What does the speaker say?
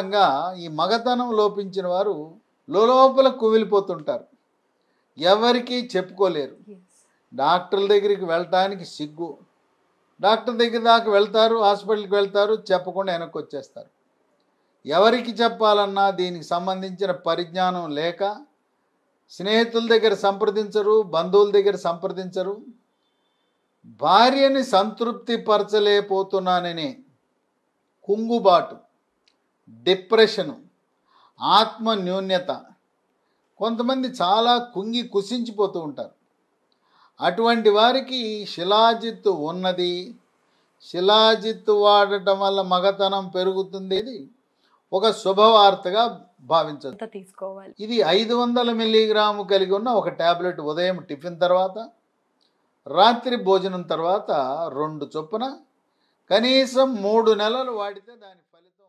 కారణంగా ఈ మగతనం లోపించిన వారు లోపల కుమిలిపోతుంటారు ఎవరికి చెప్పుకోలేరు డాక్టర్ల దగ్గరికి వెళ్ళటానికి సిగ్గు డాక్టర్ దగ్గర దాకా వెళ్తారు హాస్పిటల్కి వెళ్తారు చెప్పకుండా వెనక్కి వచ్చేస్తారు ఎవరికి చెప్పాలన్నా దీనికి సంబంధించిన పరిజ్ఞానం లేక స్నేహితుల దగ్గర సంప్రదించరు బంధువుల దగ్గర సంప్రదించరు భార్యని సంతృప్తిపరచలేకపోతున్నానని కుంగుబాటు డిప్రెషను ఆత్మన్యూన్యత కొంతమంది చాలా కుంగి కుసించిపోతూ ఉంటారు అటువంటి వారికి శిలాజిత్తు ఉన్నది శిలాజిత్తు వాడటం వల్ల మగతనం పెరుగుతుంది ఒక శుభవార్తగా భావించదు తీసుకోవాలి ఇది ఐదు వందల మిల్లీగ్రాము కలిగి ఉన్న ఒక ట్యాబ్లెట్ ఉదయం టిఫిన్ తర్వాత రాత్రి భోజనం తర్వాత రెండు చొప్పున కనీసం మూడు నెలలు వాడితే దాని ఫలితం